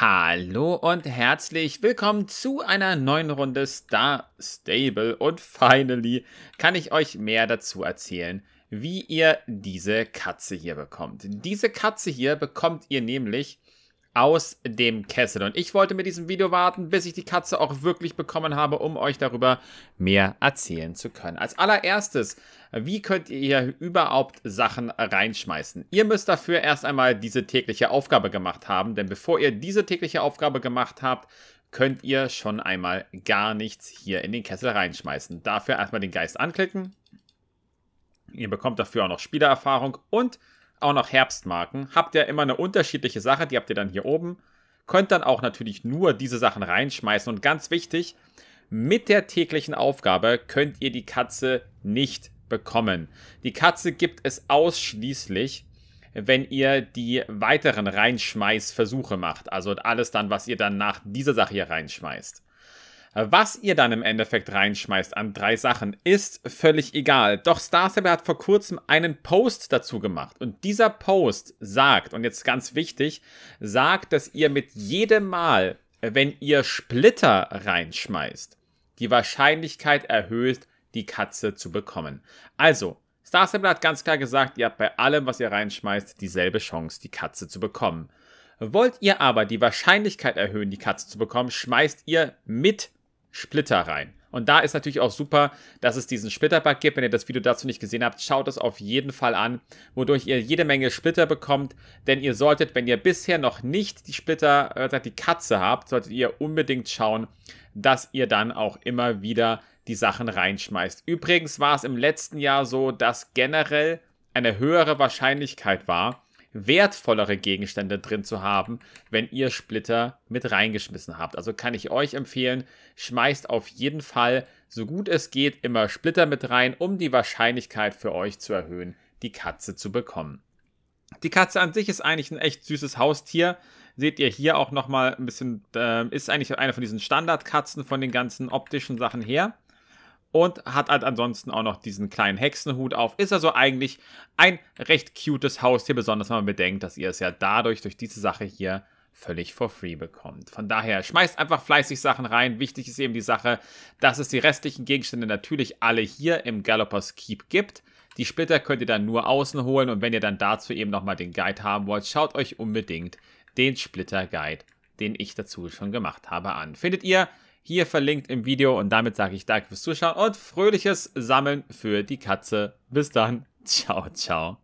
Hallo und herzlich willkommen zu einer neuen Runde Star Stable und finally kann ich euch mehr dazu erzählen, wie ihr diese Katze hier bekommt. Diese Katze hier bekommt ihr nämlich aus dem Kessel. Und ich wollte mit diesem Video warten, bis ich die Katze auch wirklich bekommen habe, um euch darüber mehr erzählen zu können. Als allererstes, wie könnt ihr hier überhaupt Sachen reinschmeißen? Ihr müsst dafür erst einmal diese tägliche Aufgabe gemacht haben, denn bevor ihr diese tägliche Aufgabe gemacht habt, könnt ihr schon einmal gar nichts hier in den Kessel reinschmeißen. Dafür erstmal den Geist anklicken. Ihr bekommt dafür auch noch Spielererfahrung und auch noch Herbstmarken. Habt ihr immer eine unterschiedliche Sache, die habt ihr dann hier oben. Könnt dann auch natürlich nur diese Sachen reinschmeißen. Und ganz wichtig, mit der täglichen Aufgabe könnt ihr die Katze nicht bekommen. Die Katze gibt es ausschließlich, wenn ihr die weiteren Reinschmeißversuche macht. Also alles dann, was ihr dann nach dieser Sache hier reinschmeißt. Was ihr dann im Endeffekt reinschmeißt an drei Sachen, ist völlig egal. Doch Star Stable hat vor kurzem einen Post dazu gemacht. Und dieser Post sagt, und jetzt ganz wichtig, sagt, dass ihr mit jedem Mal, wenn ihr Splitter reinschmeißt, die Wahrscheinlichkeit erhöht, die Katze zu bekommen. Also, Star Stable hat ganz klar gesagt, ihr habt bei allem, was ihr reinschmeißt, dieselbe Chance, die Katze zu bekommen. Wollt ihr aber die Wahrscheinlichkeit erhöhen, die Katze zu bekommen, schmeißt ihr mit Splitter rein. Und da ist natürlich auch super, dass es diesen Splitterbug gibt. Wenn ihr das Video dazu nicht gesehen habt, schaut es auf jeden Fall an, wodurch ihr jede Menge Splitter bekommt. Denn ihr solltet, wenn ihr bisher noch nicht die Splitter, äh, die Katze habt, solltet ihr unbedingt schauen, dass ihr dann auch immer wieder die Sachen reinschmeißt. Übrigens war es im letzten Jahr so, dass generell eine höhere Wahrscheinlichkeit war, wertvollere Gegenstände drin zu haben, wenn ihr Splitter mit reingeschmissen habt. Also kann ich euch empfehlen, schmeißt auf jeden Fall, so gut es geht, immer Splitter mit rein, um die Wahrscheinlichkeit für euch zu erhöhen, die Katze zu bekommen. Die Katze an sich ist eigentlich ein echt süßes Haustier. Seht ihr hier auch nochmal ein bisschen, äh, ist eigentlich eine von diesen Standardkatzen von den ganzen optischen Sachen her und hat halt ansonsten auch noch diesen kleinen Hexenhut auf. Ist also eigentlich ein recht cutes Haustier, besonders wenn man bedenkt, dass ihr es ja dadurch, durch diese Sache hier, völlig for free bekommt. Von daher schmeißt einfach fleißig Sachen rein. Wichtig ist eben die Sache, dass es die restlichen Gegenstände natürlich alle hier im Gallopers Keep gibt. Die Splitter könnt ihr dann nur außen holen und wenn ihr dann dazu eben nochmal den Guide haben wollt, schaut euch unbedingt den Splitter Guide, den ich dazu schon gemacht habe, an. Findet ihr hier verlinkt im Video. Und damit sage ich danke fürs Zuschauen und fröhliches Sammeln für die Katze. Bis dann. Ciao, ciao.